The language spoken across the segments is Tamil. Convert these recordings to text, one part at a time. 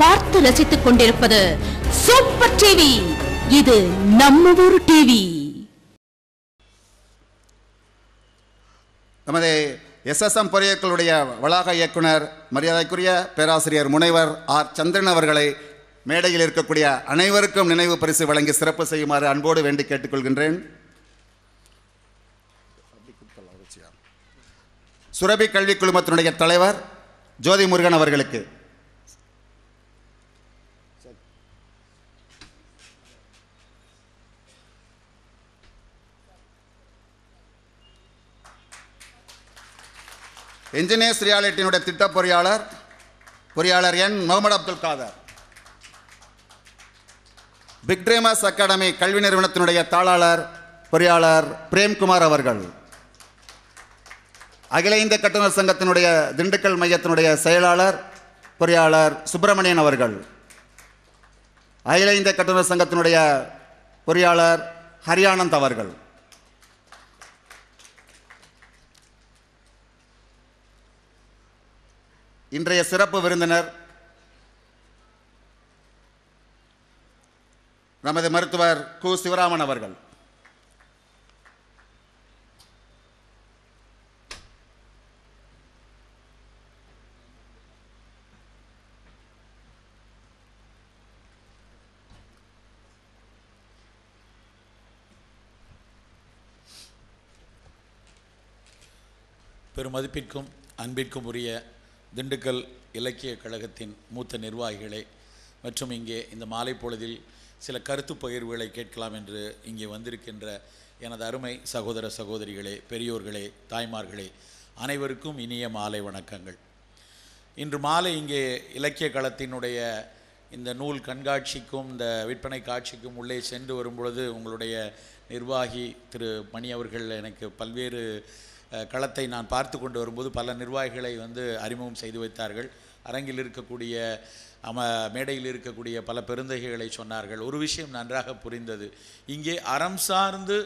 பார்த்து ரசித்துக் கொண்டிருப்பது சூப்பர் டிவி இது நம்ம ஊர் டிவி நமது எஸ்எஸ்எம் பொறியக்களுடைய வளாக இயக்குனர் மரியாதைக்குரிய பேராசிரியர் முனைவர் ஆர் சந்திரன் அவர்களை மேடையில் இருக்கக்கூடிய அனைவருக்கும் நினைவு பரிசு வழங்கி சிறப்பு செய்யுமாறு அன்போடு வேண்டி கேட்டுக்கொள்கின்றேன் சுரபி கல்விக் குழுமத்தினுடைய தலைவர் ஜோதி முருகன் அவர்களுக்கு இன்ஜினியர்ஸ் ரியாலிட்டியினுடைய திட்ட பொறியாளர் பொறியாளர் என் Muhammad Abdul Kader big dreamers academy கல்வி நிறுவனத்தினுடைய தாளாளர் பொறியாளர் பிரேம்குமார் அவர்கள் அகில இந்திய கட்டுநர் சங்கத்தினுடைய திண்டுக்கல் மையத்தினுடைய செயலாளர் பொறியாளர் சுப்பிரமணியன் அவர்கள் அகில இந்திய கட்டுநர் சங்கத்தினுடைய பொறியாளர் ஹரியானந்த் அவர்கள் இன்றைய சிறப்பு விருந்தினர் நமது மருத்துவர் கு சிவராமன் அவர்கள் பெருமதிப்பிற்கும் அன்பிற்கும் உரிய திண்டுக்கல் இலக்கிய கழகத்தின் மூத்த நிர்வாகிகளே மற்றும் இங்கே இந்த மாலை பொழுதில் சில கருத்து பகிர்வுகளை கேட்கலாம் என்று இங்கே வந்திருக்கின்ற எனது அருமை சகோதர சகோதரிகளே பெரியோர்களே தாய்மார்களே அனைவருக்கும் இனிய மாலை வணக்கங்கள் இன்று மாலை இங்கே இலக்கிய களத்தினுடைய இந்த நூல் கண்காட்சிக்கும் இந்த விற்பனை காட்சிக்கும் உள்ளே சென்று வரும்பொழுது உங்களுடைய நிர்வாகி திரு மணி அவர்கள் எனக்கு பல்வேறு களத்தை நான் பார்த்து கொண்டு வரும்போது பல நிர்வாகிகளை வந்து அறிமுகம் செய்து வைத்தார்கள் அரங்கில் இருக்கக்கூடிய அம மேடையில் இருக்கக்கூடிய பல பெருந்தகைகளை சொன்னார்கள் ஒரு விஷயம் நன்றாக புரிந்தது இங்கே அறம் சார்ந்து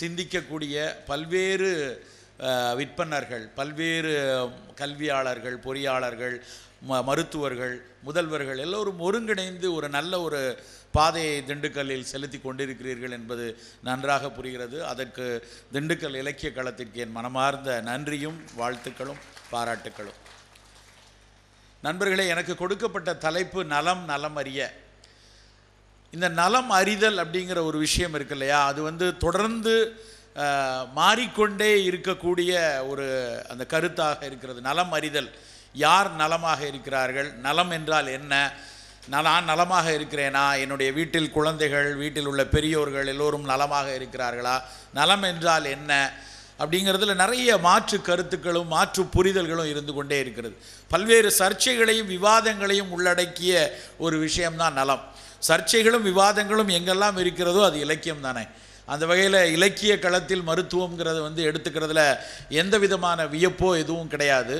சிந்திக்கக்கூடிய பல்வேறு விற்பனர்கள் பல்வேறு கல்வியாளர்கள் பொறியாளர்கள் ம மருத்துவர்கள் முதல்வர்கள் எல்லோரும் ஒருங்கிணைந்து ஒரு நல்ல ஒரு பாதையை திண்டுக்கல்லில் செலுத்தி கொண்டிருக்கிறீர்கள் என்பது நன்றாக புரிகிறது அதற்கு திண்டுக்கல் இலக்கிய களத்திற்கு என் மனமார்ந்த நன்றியும் வாழ்த்துக்களும் பாராட்டுக்களும் நண்பர்களே எனக்கு கொடுக்கப்பட்ட தலைப்பு நலம் நலம் அறிய இந்த நலம் அறிதல் அப்படிங்கிற ஒரு விஷயம் இருக்கு இல்லையா அது வந்து தொடர்ந்து மாறிக்கொண்டே இருக்கக்கூடிய ஒரு அந்த கருத்தாக இருக்கிறது நலம் அறிதல் யார் நலமாக இருக்கிறார்கள் நலம் என்றால் என்ன நான் நலமாக இருக்கிறேனா என்னுடைய வீட்டில் குழந்தைகள் வீட்டில் உள்ள பெரியோர்கள் எல்லோரும் நலமாக இருக்கிறார்களா நலம் என்றால் என்ன அப்படிங்கிறதுல நிறைய மாற்று கருத்துக்களும் மாற்று புரிதல்களும் இருந்து கொண்டே இருக்கிறது பல்வேறு சர்ச்சைகளையும் விவாதங்களையும் உள்ளடக்கிய ஒரு விஷயம்தான் நலம் சர்ச்சைகளும் விவாதங்களும் எங்கெல்லாம் இருக்கிறதோ அது இலக்கியம் தானே அந்த வகையில் இலக்கிய களத்தில் மருத்துவங்கிறது வந்து எடுத்துக்கிறதுல எந்த விதமான வியப்போ எதுவும் கிடையாது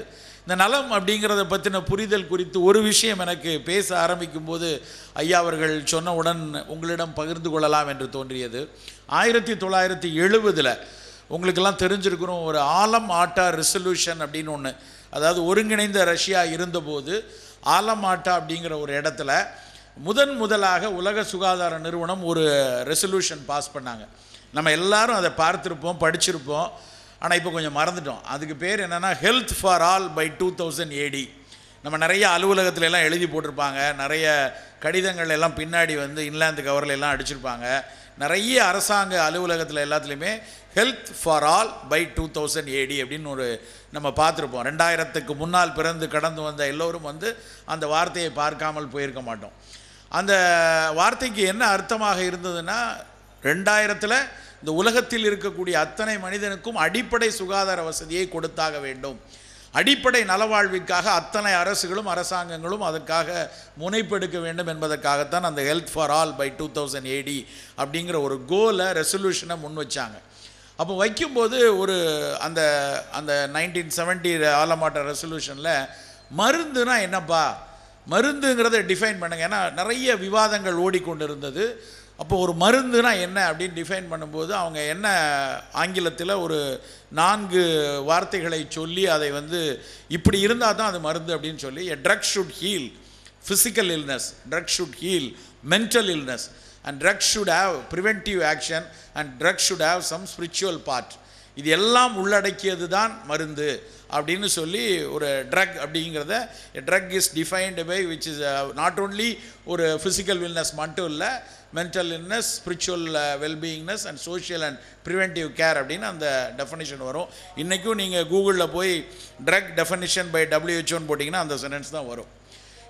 இந்த நலம் அப்படிங்கிறத பற்றின புரிதல் குறித்து ஒரு விஷயம் எனக்கு பேச ஆரம்பிக்கும் போது ஐயா அவர்கள் சொன்னவுடன் உங்களிடம் பகிர்ந்து கொள்ளலாம் என்று தோன்றியது ஆயிரத்தி தொள்ளாயிரத்தி எழுபதில் உங்களுக்கெல்லாம் தெரிஞ்சிருக்கிறோம் ஒரு ஆலம் ஆட்டா ரெசல்யூஷன் அப்படின்னு ஒன்று அதாவது ஒருங்கிணைந்த ரஷ்யா இருந்தபோது ஆலம் ஆட்டா அப்படிங்கிற ஒரு இடத்துல முதன் முதலாக உலக சுகாதார நிறுவனம் ஒரு ரெசல்யூஷன் பாஸ் பண்ணாங்க நம்ம எல்லாரும் அதை பார்த்துருப்போம் படிச்சிருப்போம் ஆனால் இப்போ கொஞ்சம் மறந்துட்டோம் அதுக்கு பேர் என்னென்னா health for all by two thousand AD நம்ம நிறைய அலுவலகத்துல எல்லாம் எழுதி போட்டிருப்பாங்க நிறைய கடிதங்கள் எல்லாம் பின்னாடி வந்து இன்லாந்து கவரில் எல்லாம் அடிச்சிருப்பாங்க நிறைய அரசாங்க அலுவலகத்தில் எல்லாத்துலேயுமே health for all by two thousand AD அப்படின்னு ஒரு நம்ம பார்த்துருப்போம் ரெண்டாயிரத்துக்கு முன்னால் பிறந்து கடந்து வந்த எல்லோரும் வந்து அந்த வார்த்தையை பார்க்காமல் போயிருக்க மாட்டோம் அந்த வார்த்தைக்கு என்ன அர்த்தமாக இருந்ததுன்னா ரெண்டாயிரத்தில் இந்த உலகத்தில் இருக்கக்கூடிய அத்தனை மனிதனுக்கும் அடிப்படை சுகாதார வசதியை கொடுத்தாக வேண்டும் அடிப்படை நலவாழ்விற்காக அத்தனை அரசுகளும் அரசாங்கங்களும் அதற்காக முனைப்பெடுக்க வேண்டும் என்பதற்காகத்தான் அந்த health for all by two thousand AD அப்படிங்கிற ஒரு கோலை ரெசல்யூஷனை முன் வச்சாங்க அப்போ வைக்கும்போது ஒரு அந்த அந்த நைன்டீன் செவன்ட்டி ஆலமாட்ட ரெசல்யூஷனில் மருந்துனா என்னப்பா மருந்துங்கிறத டிஃபைன் பண்ணுங்கள் ஏன்னா நிறைய விவாதங்கள் ஓடிக்கொண்டு இருந்தது அப்போ ஒரு மருந்துனா என்ன அப்படின்னு டிஃபைன் பண்ணும்போது அவங்க என்ன ஆங்கிலத்தில் ஒரு நான்கு வார்த்தைகளை சொல்லி அதை வந்து இப்படி இருந்தால் தான் அது மருந்து அப்படின்னு சொல்லி a drug should heal physical illness drug should heal mental illness and drug should have preventive action and drug should have some spiritual part இது எல்லாம் உள்ளடக்கியது தான் மருந்து அப்படின்னு சொல்லி ஒரு ட்ரக் அப்படிங்கிறத drug is defined by which is not only ஒரு ஃபிசிக்கல் வில்னஸ் மட்டும் இல்லை mental illness spiritual wellbeingness and social and preventive care அப்படின்னு அந்த டெஃபனிஷன் வரும் இன்றைக்கும் நீங்கள் கூகுளில் போய் ட்ரக் டெஃபனிஷன் பை டபிள்யூஹெச்ஓன்னு போட்டிங்கன்னா அந்த சென்டென்ஸ் தான் வரும்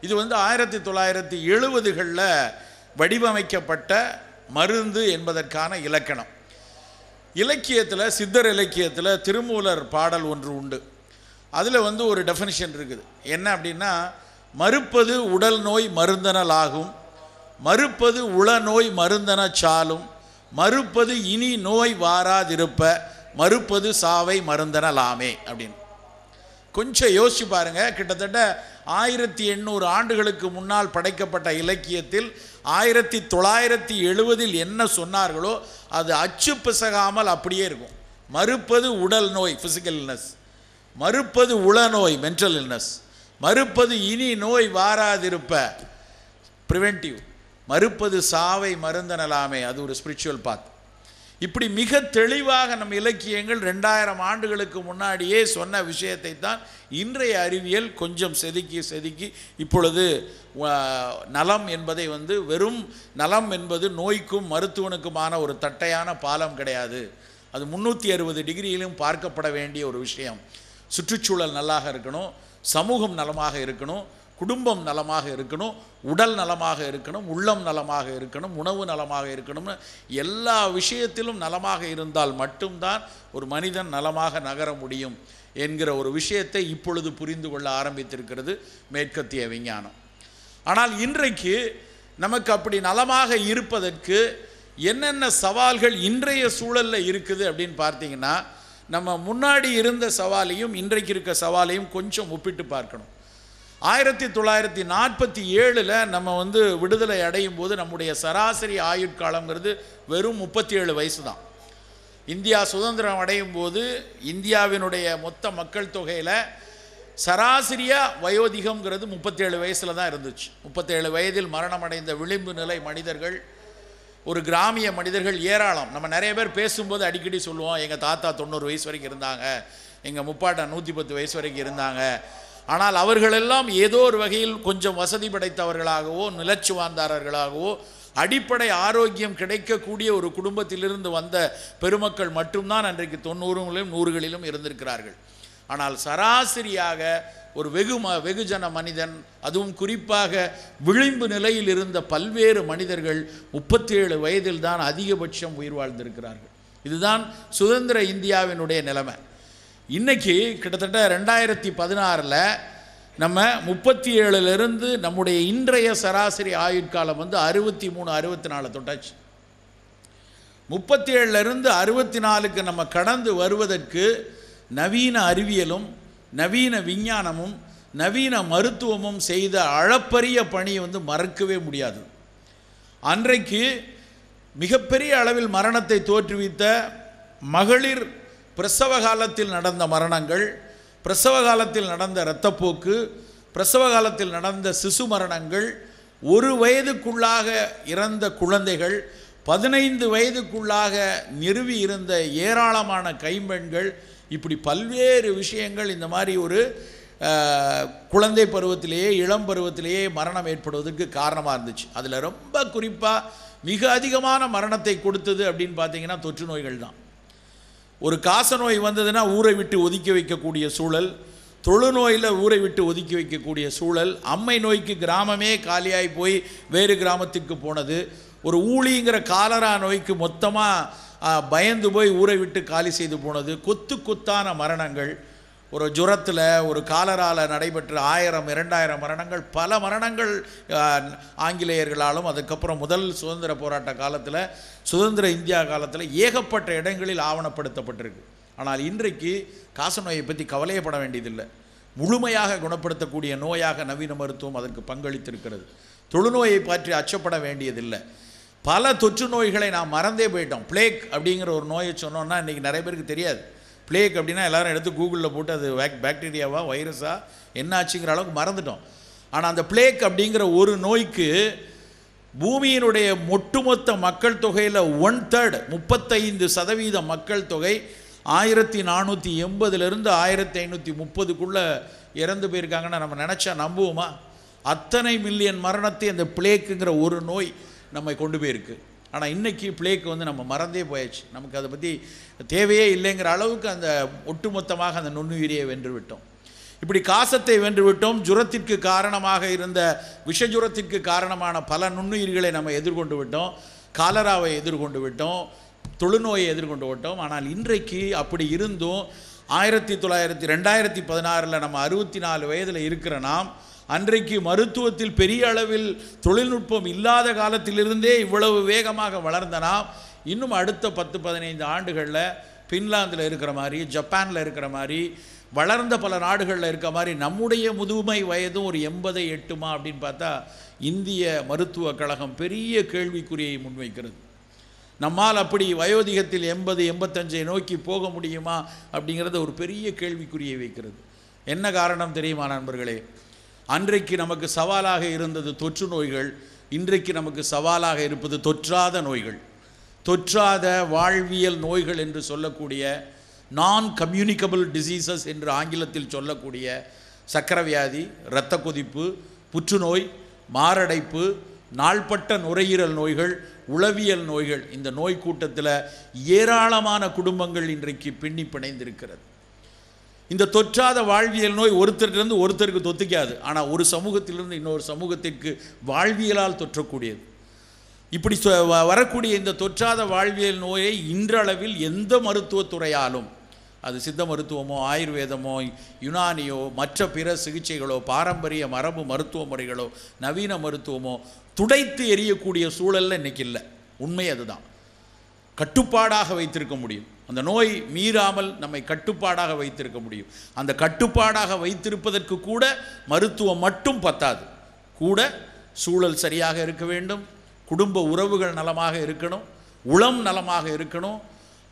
இது வந்து ஆயிரத்தி தொள்ளாயிரத்தி எழுபதுகளில் வடிவமைக்கப்பட்ட மருந்து என்பதற்கான இலக்கணம் இலக்கியத்தில் சித்தர் இலக்கியத்தில் திருமூலர் பாடல் ஒன்று உண்டு அதில் வந்து ஒரு டெஃபினிஷன் இருக்குது என்ன அப்படின்னா மறுப்பது உடல் நோய் மருந்தனல் ஆகும் மறுப்பது உள நோய் மருந்தன சாலும் மறுப்பது இனி நோய் வாராதிருப்ப மறுப்பது சாவை மருந்தனலாமே அப்படின்னு கொஞ்சம் யோசிச்சு பாருங்கள் கிட்டத்தட்ட ஆயிரத்தி எண்ணூறு ஆண்டுகளுக்கு முன்னால் படைக்கப்பட்ட இலக்கியத்தில் ஆயிரத்தி தொள்ளாயிரத்தி எழுபதில் என்ன சொன்னார்களோ அது அச்சு பிசகாமல் அப்படியே இருக்கும் மறுப்பது உடல் நோய் ஃபிசிக்கல்னஸ் மறுப்பது உளநோய் மென்டல் இல்னஸ் மறுப்பது இனி நோய் வாராதிருப்ப ப்ரிவென்டிவ் மறுப்பது சாவை மருந்தனலாமே அது ஒரு ஸ்பிரிச்சுவல் பாத் இப்படி மிக தெளிவாக நம் இலக்கியங்கள் ரெண்டாயிரம் ஆண்டுகளுக்கு முன்னாடியே சொன்ன விஷயத்தை தான் இன்றைய அறிவியல் கொஞ்சம் செதுக்கி செதுக்கி இப்பொழுது நலம் என்பதை வந்து வெறும் நலம் என்பது நோய்க்கும் மருத்துவனுக்குமான ஒரு தட்டையான பாலம் கிடையாது அது முந்நூற்றி அறுபது டிகிரியிலும் பார்க்கப்பட வேண்டிய ஒரு விஷயம் சுற்றுச்சூழல் நல்லாக இருக்கணும் சமூகம் நலமாக இருக்கணும் குடும்பம் நலமாக இருக்கணும் உடல் நலமாக இருக்கணும் உள்ளம் நலமாக இருக்கணும் உணவு நலமாக இருக்கணும்னு எல்லா விஷயத்திலும் நலமாக இருந்தால் மட்டும்தான் ஒரு மனிதன் நலமாக நகர முடியும் என்கிற ஒரு விஷயத்தை இப்பொழுது புரிந்து கொள்ள ஆரம்பித்திருக்கிறது மேற்கத்திய விஞ்ஞானம் ஆனால் இன்றைக்கு நமக்கு அப்படி நலமாக இருப்பதற்கு என்னென்ன சவால்கள் இன்றைய சூழலில் இருக்குது அப்படின்னு பார்த்தீங்கன்னா நம்ம முன்னாடி இருந்த சவாலையும் இன்றைக்கு இருக்க சவாலையும் கொஞ்சம் ஒப்பிட்டு பார்க்கணும் ஆயிரத்தி தொள்ளாயிரத்தி நாற்பத்தி ஏழில் நம்ம வந்து விடுதலை அடையும் போது நம்முடைய சராசரி ஆயுட்காலங்கிறது வெறும் முப்பத்தி ஏழு வயசு தான் இந்தியா சுதந்திரம் அடையும் போது இந்தியாவினுடைய மொத்த மக்கள் தொகையில் சராசரியாக வயோதிகம்ங்கிறது முப்பத்தேழு வயசில் தான் இருந்துச்சு முப்பத்தேழு வயதில் மரணமடைந்த விளிம்பு நிலை மனிதர்கள் ஒரு கிராமிய மனிதர்கள் ஏராளம் நம்ம நிறைய பேர் பேசும்போது அடிக்கடி சொல்லுவோம் எங்கள் தாத்தா தொண்ணூறு வயசு வரைக்கும் இருந்தாங்க எங்கள் முப்பாட்டா நூற்றி பத்து வயசு வரைக்கும் இருந்தாங்க ஆனால் அவர்களெல்லாம் ஏதோ ஒரு வகையில் கொஞ்சம் வசதி படைத்தவர்களாகவோ நிலச்சு வாழ்ந்தாரர்களாகவோ அடிப்படை ஆரோக்கியம் கிடைக்கக்கூடிய ஒரு குடும்பத்திலிருந்து வந்த பெருமக்கள் மட்டும்தான் அன்றைக்கு தொண்ணூறுகளிலும் நூறுகளிலும் இருந்திருக்கிறார்கள் ஆனால் சராசரியாக ஒரு வெகும வெகுஜன மனிதன் அதுவும் குறிப்பாக விளிம்பு நிலையில் இருந்த பல்வேறு மனிதர்கள் முப்பத்தி ஏழு வயதில் தான் அதிகபட்சம் உயிர் வாழ்ந்திருக்கிறார்கள் இதுதான் சுதந்திர இந்தியாவினுடைய நிலைமை இன்றைக்கி கிட்டத்தட்ட ரெண்டாயிரத்தி பதினாறில் நம்ம முப்பத்தி ஏழுலேருந்து நம்முடைய இன்றைய சராசரி ஆயுட்காலம் வந்து அறுபத்தி மூணு அறுபத்தி நாலு தொட்டாச்சு முப்பத்தி ஏழுலேருந்து அறுபத்தி நாலுக்கு நம்ம கடந்து வருவதற்கு நவீன அறிவியலும் நவீன விஞ்ஞானமும் நவீன மருத்துவமும் செய்த அளப்பரிய பணியை வந்து மறக்கவே முடியாது அன்றைக்கு மிகப்பெரிய அளவில் மரணத்தை தோற்றுவித்த மகளிர் பிரசவ காலத்தில் நடந்த மரணங்கள் பிரசவ காலத்தில் நடந்த இரத்தப்போக்கு பிரசவ காலத்தில் நடந்த சிசு மரணங்கள் ஒரு வயதுக்குள்ளாக இறந்த குழந்தைகள் பதினைந்து வயதுக்குள்ளாக நிறுவி இருந்த ஏராளமான கைம்பெண்கள் இப்படி பல்வேறு விஷயங்கள் இந்த மாதிரி ஒரு குழந்தை பருவத்திலேயே இளம் பருவத்திலேயே மரணம் ஏற்படுவதற்கு காரணமாக இருந்துச்சு அதில் ரொம்ப குறிப்பாக மிக அதிகமான மரணத்தை கொடுத்தது அப்படின்னு பார்த்தீங்கன்னா தொற்று நோய்கள் தான் ஒரு காச நோய் வந்ததுன்னா ஊரை விட்டு ஒதுக்கி வைக்கக்கூடிய சூழல் தொழுநோயில் ஊரை விட்டு ஒதுக்கி வைக்கக்கூடிய சூழல் அம்மை நோய்க்கு கிராமமே காலியாகி போய் வேறு கிராமத்துக்கு போனது ஒரு ஊழிங்கிற காலரா நோய்க்கு மொத்தமாக பயந்து போய் ஊரை விட்டு காலி செய்து போனது கொத்து கொத்தான மரணங்கள் ஒரு ஜுரத்தில் ஒரு காலரால் நடைபெற்ற ஆயிரம் இரண்டாயிரம் மரணங்கள் பல மரணங்கள் ஆங்கிலேயர்களாலும் அதுக்கப்புறம் முதல் சுதந்திர போராட்ட காலத்தில் சுதந்திர இந்தியா காலத்தில் ஏகப்பட்ட இடங்களில் ஆவணப்படுத்தப்பட்டிருக்கு ஆனால் இன்றைக்கு காசநோயை பற்றி கவலையப்பட வேண்டியதில்லை முழுமையாக குணப்படுத்தக்கூடிய நோயாக நவீன மருத்துவம் அதற்கு பங்களித்திருக்கிறது தொழுநோயை பற்றி அச்சப்பட வேண்டியதில்லை பல தொற்று நோய்களை நாம் மறந்தே போயிட்டோம் பிளேக் அப்படிங்கிற ஒரு நோயை சொன்னோன்னா இன்றைக்கி நிறைய பேருக்கு தெரியாது பிளேக் அப்படின்னா எல்லோரும் எடுத்து கூகுளில் போட்டு அது பேக் பாக்டீரியாவா வைரஸா என்னாச்சுங்கிற அளவுக்கு மறந்துட்டோம் ஆனால் அந்த பிளேக் அப்படிங்கிற ஒரு நோய்க்கு பூமியினுடைய ஒட்டுமொத்த மக்கள் தொகையில் ஒன் தேர்ட் முப்பத்தைந்து சதவீத மக்கள் தொகை ஆயிரத்தி நானூற்றி எண்பதுலேருந்து ஆயிரத்தி ஐநூற்றி முப்பதுக்குள்ளே இறந்து போயிருக்காங்கன்னு நம்ம நினச்சா நம்புவோமா அத்தனை மில்லியன் மரணத்தை அந்த பிளேக்குங்கிற ஒரு நோய் நம்மை கொண்டு போயிருக்கு ஆனால் இன்றைக்கி பிளேக்கு வந்து நம்ம மறந்தே போயாச்சு நமக்கு அதை பற்றி தேவையே இல்லைங்கிற அளவுக்கு அந்த ஒட்டுமொத்தமாக அந்த நுண்ணுயிரியை வென்று விட்டோம் இப்படி காசத்தை வென்றுவிட்டோம் ஜுரத்திற்கு காரணமாக இருந்த விஷஜுரத்திற்கு காரணமான பல நுண்ணுயிர்களை நம்ம எதிர்கொண்டு விட்டோம் காலராவை எதிர்கொண்டு விட்டோம் தொழுநோயை எதிர்கொண்டு விட்டோம் ஆனால் இன்றைக்கு அப்படி இருந்தும் ஆயிரத்தி தொள்ளாயிரத்தி ரெண்டாயிரத்தி பதினாறில் நம்ம அறுபத்தி நாலு வயதில் இருக்கிற நாம் அன்றைக்கு மருத்துவத்தில் பெரிய அளவில் தொழில்நுட்பம் இல்லாத காலத்திலிருந்தே இவ்வளவு வேகமாக வளர்ந்த நாம் இன்னும் அடுத்த பத்து பதினைந்து ஆண்டுகளில் பின்லாந்தில் இருக்கிற மாதிரி ஜப்பானில் இருக்கிற மாதிரி வளர்ந்த பல நாடுகளில் இருக்க மாதிரி நம்முடைய முதுமை வயதும் ஒரு எண்பதை எட்டுமா அப்படின்னு பார்த்தா இந்திய மருத்துவக் கழகம் பெரிய கேள்விக்குறியை முன்வைக்கிறது நம்மால் அப்படி வயோதிகத்தில் எண்பது எண்பத்தஞ்சை நோக்கி போக முடியுமா அப்படிங்கிறத ஒரு பெரிய கேள்விக்குறியை வைக்கிறது என்ன காரணம் தெரியுமா நண்பர்களே அன்றைக்கு நமக்கு சவாலாக இருந்தது தொற்று நோய்கள் இன்றைக்கு நமக்கு சவாலாக இருப்பது தொற்றாத நோய்கள் தொற்றாத வாழ்வியல் நோய்கள் என்று சொல்லக்கூடிய நான் கம்யூனிகபிள் டிசீசஸ் என்று ஆங்கிலத்தில் சொல்லக்கூடிய சக்கரவியாதி இரத்த கொதிப்பு புற்றுநோய் மாரடைப்பு நாள்பட்ட நுரையீரல் நோய்கள் உளவியல் நோய்கள் இந்த நோய் கூட்டத்தில் ஏராளமான குடும்பங்கள் இன்றைக்கு பின்னி பிணைந்திருக்கிறது இந்த தொற்றாத வாழ்வியல் நோய் ஒருத்தர்கிட்டருந்து ஒருத்தருக்கு தொத்திக்காது ஆனால் ஒரு சமூகத்திலிருந்து இன்னொரு சமூகத்திற்கு வாழ்வியலால் தொற்றக்கூடியது இப்படி வரக்கூடிய இந்த தொற்றாத வாழ்வியல் நோயை இன்றளவில் எந்த மருத்துவத்துறையாலும் அது சித்த மருத்துவமோ ஆயுர்வேதமோ யுனானியோ மற்ற பிற சிகிச்சைகளோ பாரம்பரிய மரபு மருத்துவ முறைகளோ நவீன மருத்துவமோ துடைத்து எரியக்கூடிய சூழலில் இன்றைக்கி இல்லை உண்மை அதுதான் கட்டுப்பாடாக வைத்திருக்க முடியும் அந்த நோய் மீறாமல் நம்மை கட்டுப்பாடாக வைத்திருக்க முடியும் அந்த கட்டுப்பாடாக வைத்திருப்பதற்கு கூட மருத்துவம் மட்டும் பத்தாது கூட சூழல் சரியாக இருக்க வேண்டும் குடும்ப உறவுகள் நலமாக இருக்கணும் உளம் நலமாக இருக்கணும்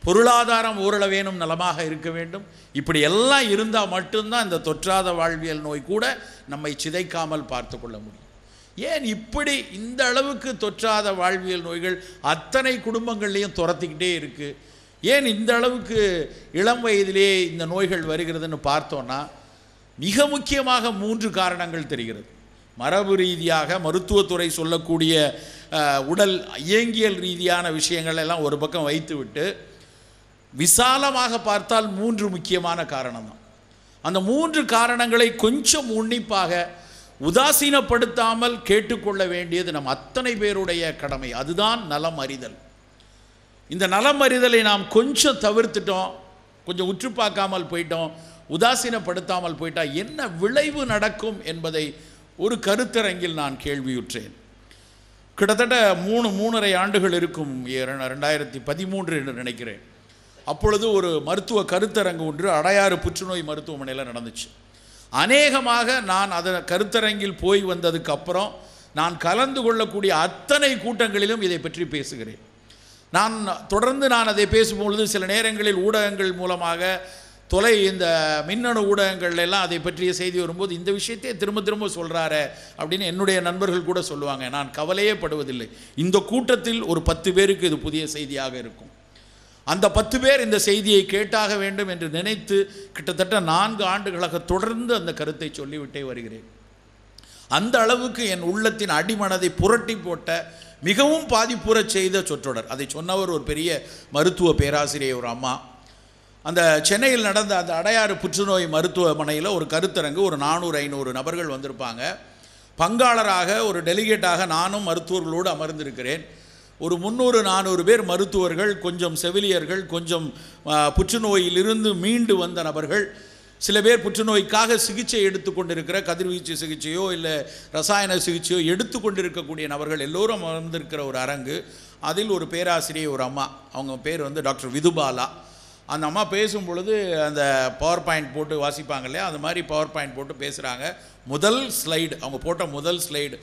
பொருளாதாரம் ஓரளவேனும் நலமாக இருக்க வேண்டும் இப்படி எல்லாம் இருந்தால் மட்டும்தான் இந்த தொற்றாத வாழ்வியல் நோய் கூட நம்மை சிதைக்காமல் பார்த்து கொள்ள முடியும் ஏன் இப்படி இந்த அளவுக்கு தொற்றாத வாழ்வியல் நோய்கள் அத்தனை குடும்பங்கள்லேயும் துரத்திக்கிட்டே இருக்குது ஏன் இந்த அளவுக்கு இளம் வயதிலே இந்த நோய்கள் வருகிறதுன்னு பார்த்தோன்னா மிக முக்கியமாக மூன்று காரணங்கள் தெரிகிறது மரபு ரீதியாக மருத்துவத்துறை சொல்லக்கூடிய உடல் இயங்கியல் ரீதியான விஷயங்கள் எல்லாம் ஒரு பக்கம் வைத்துவிட்டு விசாலமாக பார்த்தால் மூன்று முக்கியமான காரணம் தான் அந்த மூன்று காரணங்களை கொஞ்சம் உன்னிப்பாக உதாசீனப்படுத்தாமல் கேட்டுக்கொள்ள வேண்டியது நம் அத்தனை பேருடைய கடமை அதுதான் நலம் அறிதல் இந்த நலம் அறிதலை நாம் கொஞ்சம் தவிர்த்துட்டோம் கொஞ்சம் உற்று பார்க்காமல் போயிட்டோம் உதாசீனப்படுத்தாமல் போயிட்டால் என்ன விளைவு நடக்கும் என்பதை ஒரு கருத்தரங்கில் நான் கேள்வியுற்றேன் கிட்டத்தட்ட மூணு மூணரை ஆண்டுகள் இருக்கும் ரெண்டாயிரத்தி பதிமூன்று என்று நினைக்கிறேன் அப்பொழுது ஒரு மருத்துவ கருத்தரங்கு ஒன்று அடையாறு புற்றுநோய் மருத்துவமனையில் நடந்துச்சு அநேகமாக நான் அதை கருத்தரங்கில் போய் வந்ததுக்கு அப்புறம் நான் கலந்து கொள்ளக்கூடிய அத்தனை கூட்டங்களிலும் இதை பற்றி பேசுகிறேன் நான் தொடர்ந்து நான் அதை பேசும்பொழுது சில நேரங்களில் ஊடகங்கள் மூலமாக தொலை இந்த மின்னணு ஊடகங்கள் எல்லாம் அதை பற்றிய செய்தி வரும்போது இந்த விஷயத்தையே திரும்ப திரும்ப சொல்கிறாரு அப்படின்னு என்னுடைய நண்பர்கள் கூட சொல்லுவாங்க நான் கவலையே படுவதில்லை இந்த கூட்டத்தில் ஒரு பத்து பேருக்கு இது புதிய செய்தியாக இருக்கும் அந்த பத்து பேர் இந்த செய்தியை கேட்டாக வேண்டும் என்று நினைத்து கிட்டத்தட்ட நான்கு ஆண்டுகளாக தொடர்ந்து அந்த கருத்தை சொல்லிவிட்டே வருகிறேன் அந்த அளவுக்கு என் உள்ளத்தின் அடிமனதை புரட்டி போட்ட மிகவும் பாதிப்புறச் செய்த சொற்றொடர் அதை சொன்னவர் ஒரு பெரிய மருத்துவ பேராசிரியர் ஒரு அம்மா அந்த சென்னையில் நடந்த அந்த அடையாறு புற்றுநோய் மருத்துவமனையில் ஒரு கருத்தரங்கு ஒரு நானூறு ஐநூறு நபர்கள் வந்திருப்பாங்க பங்காளராக ஒரு டெலிகேட்டாக நானும் மருத்துவர்களோடு அமர்ந்திருக்கிறேன் ஒரு முந்நூறு நானூறு பேர் மருத்துவர்கள் கொஞ்சம் செவிலியர்கள் கொஞ்சம் புற்றுநோயிலிருந்து மீண்டு வந்த நபர்கள் சில பேர் புற்றுநோய்க்காக சிகிச்சை எடுத்து கொண்டிருக்கிற கதிர்வீச்சு சிகிச்சையோ இல்லை ரசாயன சிகிச்சையோ எடுத்து கொண்டிருக்கக்கூடிய நபர்கள் எல்லோரும் வந்திருக்கிற ஒரு அரங்கு அதில் ஒரு பேராசிரியர் ஒரு அம்மா அவங்க பேர் வந்து டாக்டர் விதுபாலா அந்த அம்மா பேசும் பொழுது அந்த பவர் பாயிண்ட் போட்டு வாசிப்பாங்க இல்லையா அந்த மாதிரி பவர் பாயிண்ட் போட்டு பேசுகிறாங்க முதல் ஸ்லைடு அவங்க போட்ட முதல் ஸ்லைடு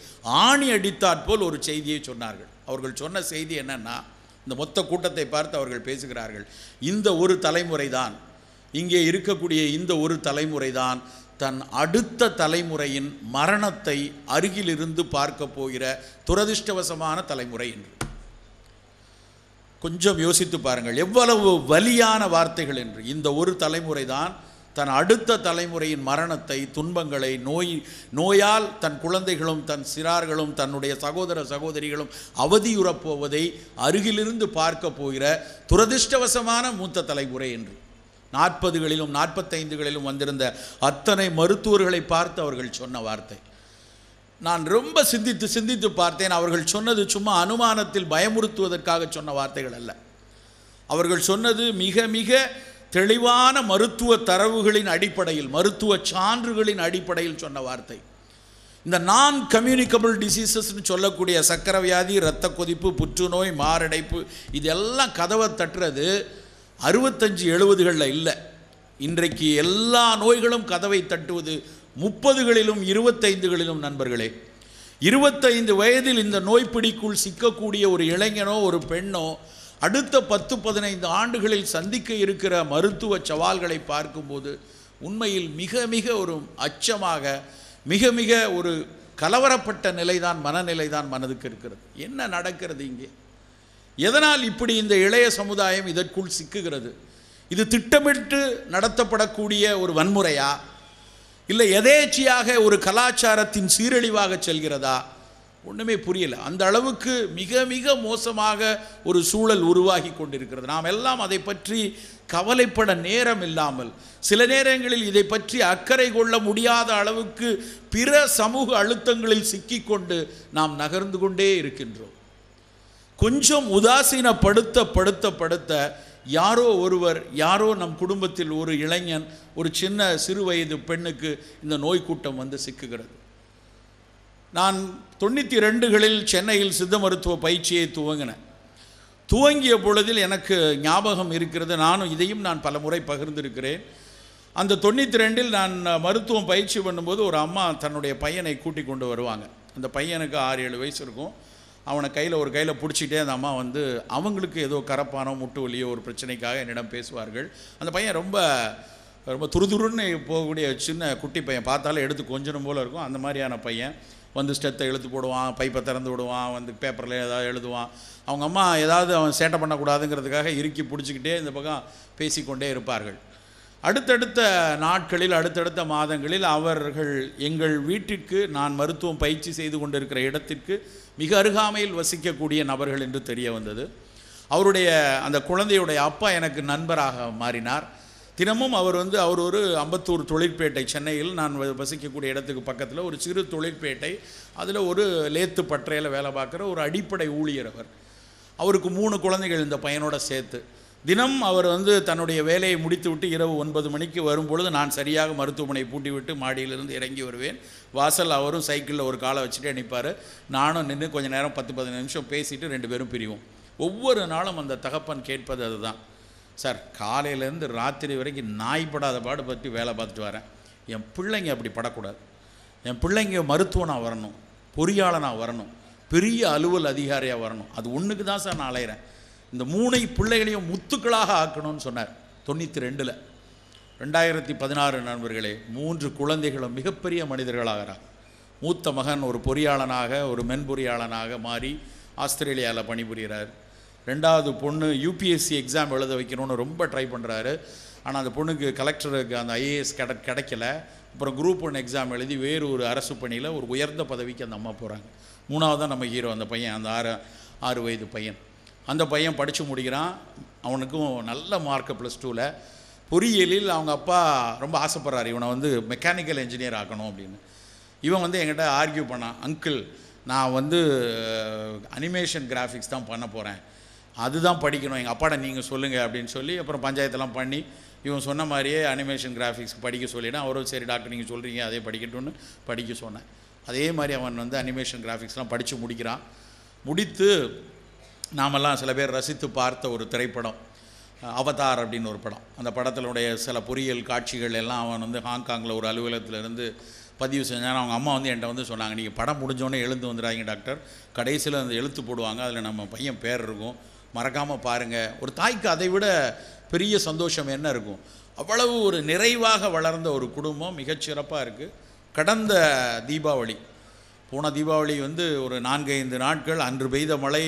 ஆணி அடித்தாற்போல் ஒரு செய்தியை சொன்னார்கள் அவர்கள் சொன்ன செய்தி என்னென்னா இந்த மொத்த கூட்டத்தை பார்த்து அவர்கள் பேசுகிறார்கள் இந்த ஒரு தலைமுறை தான் இங்கே இருக்கக்கூடிய இந்த ஒரு தலைமுறை தான் தன் அடுத்த தலைமுறையின் மரணத்தை அருகிலிருந்து பார்க்க போகிற துரதிருஷ்டவசமான தலைமுறை என்று கொஞ்சம் யோசித்து பாருங்கள் எவ்வளவு வலியான வார்த்தைகள் என்று இந்த ஒரு தலைமுறை தான் தன் அடுத்த தலைமுறையின் மரணத்தை துன்பங்களை நோய் நோயால் தன் குழந்தைகளும் தன் சிறார்களும் தன்னுடைய சகோதர சகோதரிகளும் அவதியுறப்போவதை அருகிலிருந்து பார்க்க போகிற துரதிருஷ்டவசமான மூத்த தலைமுறை என்று நாற்பதுகளிலும் நாற்பத்தைந்துகளிலும் வந்திருந்த அத்தனை மருத்துவர்களை பார்த்து அவர்கள் சொன்ன வார்த்தை நான் ரொம்ப சிந்தித்து சிந்தித்து பார்த்தேன் அவர்கள் சொன்னது சும்மா அனுமானத்தில் பயமுறுத்துவதற்காக சொன்ன வார்த்தைகள் அல்ல அவர்கள் சொன்னது மிக மிக தெளிவான மருத்துவ தரவுகளின் அடிப்படையில் மருத்துவ சான்றுகளின் அடிப்படையில் சொன்ன வார்த்தை இந்த நான் கம்யூனிகபிள் டிசீசஸ்னு சொல்லக்கூடிய சக்கர வியாதி இரத்த கொதிப்பு புற்றுநோய் மாரடைப்பு இதெல்லாம் கதவை தட்டுறது அறுபத்தஞ்சு எழுபதுகளில் இல்லை இன்றைக்கு எல்லா நோய்களும் கதவை தட்டுவது முப்பதுகளிலும் இருபத்தைந்துகளிலும் நண்பர்களே இருபத்தைந்து வயதில் இந்த நோய்ப்பிடிக்குள் சிக்கக்கூடிய ஒரு இளைஞனோ ஒரு பெண்ணோ அடுத்த பத்து பதினைந்து ஆண்டுகளில் சந்திக்க இருக்கிற மருத்துவ சவால்களை பார்க்கும்போது உண்மையில் மிக மிக ஒரு அச்சமாக மிக மிக ஒரு கலவரப்பட்ட நிலைதான் மனநிலை தான் மனதுக்கு இருக்கிறது என்ன நடக்கிறது இங்கே எதனால் இப்படி இந்த இளைய சமுதாயம் இதற்குள் சிக்குகிறது இது திட்டமிட்டு நடத்தப்படக்கூடிய ஒரு வன்முறையா இல்லை எதேச்சியாக ஒரு கலாச்சாரத்தின் சீரழிவாக செல்கிறதா ஒன்றுமே புரியலை அந்த அளவுக்கு மிக மிக மோசமாக ஒரு சூழல் உருவாகி கொண்டிருக்கிறது நாம் எல்லாம் அதை பற்றி கவலைப்பட நேரம் இல்லாமல் சில நேரங்களில் இதை பற்றி அக்கறை கொள்ள முடியாத அளவுக்கு பிற சமூக அழுத்தங்களில் சிக்கிக்கொண்டு நாம் நகர்ந்து கொண்டே இருக்கின்றோம் கொஞ்சம் உதாசீனப்படுத்த படுத்த படுத்த யாரோ ஒருவர் யாரோ நம் குடும்பத்தில் ஒரு இளைஞன் ஒரு சின்ன சிறு வயது பெண்ணுக்கு இந்த நோய் கூட்டம் வந்து சிக்குகிறது நான் தொண்ணூற்றி ரெண்டுகளில் சென்னையில் சித்த மருத்துவ பயிற்சியை துவங்கினேன் துவங்கிய பொழுதில் எனக்கு ஞாபகம் இருக்கிறது நானும் இதையும் நான் பல முறை பகிர்ந்திருக்கிறேன் அந்த தொண்ணூற்றி ரெண்டில் நான் மருத்துவம் பயிற்சி பண்ணும்போது ஒரு அம்மா தன்னுடைய பையனை கூட்டி கொண்டு வருவாங்க அந்த பையனுக்கு ஆறு ஏழு வயசு இருக்கும் அவனை கையில் ஒரு கையில் பிடிச்சிட்டே அந்த அம்மா வந்து அவங்களுக்கு ஏதோ கரப்பானோ முட்டு வலியோ ஒரு பிரச்சனைக்காக என்னிடம் பேசுவார்கள் அந்த பையன் ரொம்ப ரொம்ப துருதுருன்னு போகக்கூடிய சின்ன குட்டி பையன் பார்த்தாலே எடுத்து கொஞ்சணும் போல் இருக்கும் அந்த மாதிரியான பையன் வந்து ஸ்டெத்தை எழுத்து போடுவான் பைப்பை திறந்து விடுவான் வந்து பேப்பரில் ஏதாவது எழுதுவான் அவங்க அம்மா ஏதாவது அவன் சேட்டை பண்ணக்கூடாதுங்கிறதுக்காக இறுக்கி பிடிச்சிக்கிட்டே இந்த பக்கம் பேசிக்கொண்டே இருப்பார்கள் அடுத்தடுத்த நாட்களில் அடுத்தடுத்த மாதங்களில் அவர்கள் எங்கள் வீட்டிற்கு நான் மருத்துவம் பயிற்சி செய்து கொண்டிருக்கிற இடத்திற்கு மிக அருகாமையில் வசிக்கக்கூடிய நபர்கள் என்று தெரிய வந்தது அவருடைய அந்த குழந்தையுடைய அப்பா எனக்கு நண்பராக மாறினார் தினமும் அவர் வந்து அவர் ஒரு அம்பத்தூர் தொழிற்பேட்டை சென்னையில் நான் வசிக்கக்கூடிய இடத்துக்கு பக்கத்தில் ஒரு சிறு தொழிற்பேட்டை அதில் ஒரு லேத்து பற்றையில் வேலை பார்க்குற ஒரு அடிப்படை ஊழியர் அவர் அவருக்கு மூணு குழந்தைகள் இந்த பையனோட சேர்த்து தினம் அவர் வந்து தன்னுடைய வேலையை முடித்துவிட்டு இரவு ஒன்பது மணிக்கு வரும்பொழுது நான் சரியாக மருத்துவமனை பூட்டிவிட்டு மாடியிலிருந்து இறங்கி வருவேன் வாசல் அவரும் சைக்கிளில் ஒரு காலை வச்சுட்டு நிற்பார் நானும் நின்று கொஞ்சம் நேரம் பத்து பதினஞ்சு நிமிஷம் பேசிவிட்டு ரெண்டு பேரும் பிரிவோம் ஒவ்வொரு நாளும் அந்த தகப்பன் கேட்பது அதுதான் சார் காலையிலேருந்து ராத்திரி வரைக்கும் நாய் படாத பாடு பற்றி வேலை பார்த்துட்டு வரேன் என் பிள்ளைங்க அப்படி படக்கூடாது என் பிள்ளைங்க மருத்துவனாக வரணும் பொறியாளனாக வரணும் பெரிய அலுவல் அதிகாரியாக வரணும் அது ஒன்றுக்கு தான் சார் நான் அலையிறேன் இந்த மூணை பிள்ளைகளையும் முத்துக்களாக ஆக்கணும்னு சொன்னார் தொண்ணூற்றி ரெண்டில் ரெண்டாயிரத்தி பதினாறு நண்பர்களே மூன்று குழந்தைகளும் மிகப்பெரிய மனிதர்களாகிறார் மூத்த மகன் ஒரு பொறியாளனாக ஒரு மென்பொறியாளனாக மாறி ஆஸ்திரேலியாவில் பணிபுரிகிறார் ரெண்டாவது பொண்ணு யூபிஎஸ்சி எக்ஸாம் எழுத வைக்கணும்னு ரொம்ப ட்ரை பண்ணுறாரு ஆனால் அந்த பொண்ணுக்கு கலெக்டருக்கு அந்த ஐஏஎஸ் கிட கிடைக்கல அப்புறம் குரூப் ஒன் எக்ஸாம் எழுதி வேறு ஒரு அரசு பணியில் ஒரு உயர்ந்த பதவிக்கு அந்த அம்மா போகிறாங்க மூணாவது தான் நம்ம ஹீரோ அந்த பையன் அந்த ஆறு ஆறு வயது பையன் அந்த பையன் படித்து முடிக்கிறான் அவனுக்கும் நல்ல மார்க்கு ப்ளஸ் டூவில் பொறியியலில் அவங்க அப்பா ரொம்ப ஆசைப்பட்றாரு இவனை வந்து மெக்கானிக்கல் என்ஜினியர் ஆக்கணும் அப்படின்னு இவன் வந்து என்கிட்ட ஆர்கியூ பண்ணான் அங்கிள் நான் வந்து அனிமேஷன் கிராஃபிக்ஸ் தான் பண்ண போகிறேன் அதுதான் படிக்கணும் எங்கள் அப்பாட நீங்கள் சொல்லுங்கள் அப்படின்னு சொல்லி அப்புறம் பஞ்சாயத்தெல்லாம் பண்ணி இவன் சொன்ன மாதிரியே அனிமேஷன் கிராஃபிக்ஸ் படிக்க சொல்லிவிட்டேன் அவரும் சரி டாக்டர் நீங்கள் சொல்கிறீங்க அதே படிக்கட்டும்னு படிக்க சொன்னேன் அதே மாதிரி அவன் வந்து அனிமேஷன் கிராஃபிக்ஸ்லாம் படித்து முடிக்கிறான் முடித்து நாமெல்லாம் சில பேர் ரசித்து பார்த்த ஒரு திரைப்படம் அவதார் அப்படின்னு ஒரு படம் அந்த படத்தினுடைய சில பொறியியல் காட்சிகள் எல்லாம் அவன் வந்து ஹாங்காங்கில் ஒரு அலுவலகத்திலேருந்து பதிவு செஞ்சான் அவங்க அம்மா வந்து என்கிட்ட வந்து சொன்னாங்க நீங்கள் படம் முடிஞ்சோடனே எழுந்து வந்துடுறாங்க டாக்டர் கடைசியில் அந்த எழுத்து போடுவாங்க அதில் நம்ம பையன் பேர் இருக்கும் மறக்காமல் பாருங்கள் ஒரு தாய்க்கு அதை விட பெரிய சந்தோஷம் என்ன இருக்கும் அவ்வளவு ஒரு நிறைவாக வளர்ந்த ஒரு குடும்பம் மிகச்சிறப்பாக இருக்குது கடந்த தீபாவளி போன தீபாவளி வந்து ஒரு நான்கு ஐந்து நாட்கள் அன்று பெய்த மழை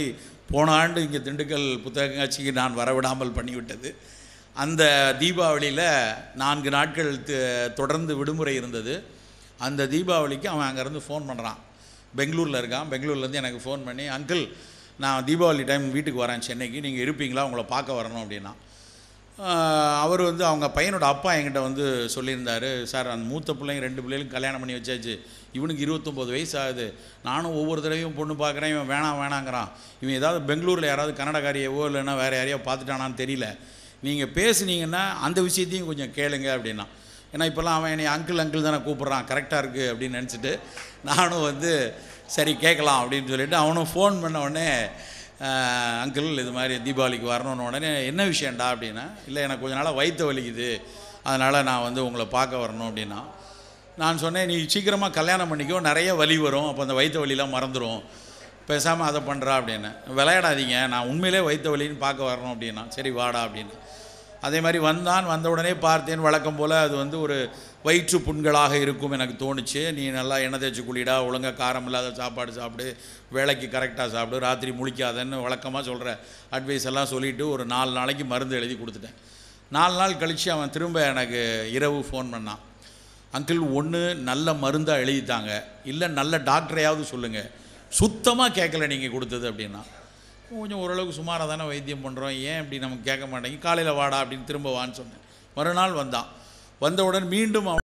போன ஆண்டு இங்கே திண்டுக்கல் புத்தக காட்சிக்கு நான் வரவிடாமல் பண்ணிவிட்டது அந்த தீபாவளியில் நான்கு நாட்கள் தொடர்ந்து விடுமுறை இருந்தது அந்த தீபாவளிக்கு அவன் அங்கேருந்து ஃபோன் பண்ணுறான் பெங்களூரில் இருக்கான் பெங்களூர்லேருந்து எனக்கு ஃபோன் பண்ணி அங்கிள் நான் தீபாவளி டைம் வீட்டுக்கு வரேன் சென்னைக்கு நீங்கள் இருப்பீங்களா உங்களை பார்க்க வரணும் அப்படின்னா அவர் வந்து அவங்க பையனோட அப்பா என்கிட்ட வந்து சொல்லியிருந்தார் சார் அந்த மூத்த பிள்ளைங்க ரெண்டு பிள்ளைகளும் கல்யாணம் பண்ணி வச்சாச்சு இவனுக்கு இருபத்தொம்போது வயசு ஆகுது நானும் ஒவ்வொரு தடவையும் பொண்ணு பார்க்குறேன் இவன் வேணாம் வேணாங்கிறான் இவன் ஏதாவது பெங்களூரில் யாராவது கன்னடக்காரியவோ இல்லைன்னா வேறு யாரையோ பார்த்துட்டானான்னு தெரியல நீங்கள் பேசுனீங்கன்னா அந்த விஷயத்தையும் கொஞ்சம் கேளுங்க அப்படின்னா ஏன்னா இப்போல்லாம் அவன் என்னை அங்கிள் அங்கிள் தானே கூப்பிட்றான் கரெக்டாக இருக்குது அப்படின்னு நினச்சிட்டு நானும் வந்து சரி கேட்கலாம் அப்படின்னு சொல்லிவிட்டு அவனும் ஃபோன் பண்ண உடனே அங்கிள் இது மாதிரி தீபாவளிக்கு வரணும்னு உடனே என்ன விஷயம்டா அப்படின்னா இல்லை எனக்கு கொஞ்ச நாளாக வயிற்று வலிக்குது அதனால் நான் வந்து உங்களை பார்க்க வரணும் அப்படின்னா நான் சொன்னேன் நீ சீக்கிரமாக கல்யாணம் பண்ணிக்கோ நிறைய வலி வரும் அப்போ அந்த வயிற்று வலியெலாம் மறந்துடும் பேசாமல் அதை பண்ணுறா அப்படின்னு விளையாடாதீங்க நான் உண்மையிலே வயிற்று வலின்னு பார்க்க வரணும் அப்படின்னா சரி வாடா அப்படின்னு அதே மாதிரி வந்தான் வந்தவுடனே பார்த்தேன் வழக்கம் போல் அது வந்து ஒரு வயிற்று புண்களாக இருக்கும் எனக்கு தோணுச்சு நீ நல்லா எண்ணெய் தேய்ச்சி குளிடா ஒழுங்காக காரம் இல்லாத சாப்பாடு சாப்பிடு வேலைக்கு கரெக்டாக சாப்பிடு ராத்திரி முழிக்காதன்னு வழக்கமாக சொல்கிற அட்வைஸ் எல்லாம் சொல்லிவிட்டு ஒரு நாலு நாளைக்கு மருந்து எழுதி கொடுத்துட்டேன் நாலு நாள் கழித்து அவன் திரும்ப எனக்கு இரவு ஃபோன் பண்ணான் அங்கிள் ஒன்று நல்ல மருந்தாக எழுதித்தாங்க இல்லை நல்ல டாக்டரையாவது சொல்லுங்கள் சுத்தமாக கேட்கல நீங்கள் கொடுத்தது அப்படின்னா கொஞ்சம் ஓரளவுக்கு சுமாராக தானே வைத்தியம் பண்ணுறோம் ஏன் இப்படி நமக்கு கேட்க மாட்டேங்க காலையில் வாடா அப்படின்னு திரும்ப வான்னு சொன்னேன் மறுநாள் வந்தான் வந்தவுடன் மீண்டும் அவன்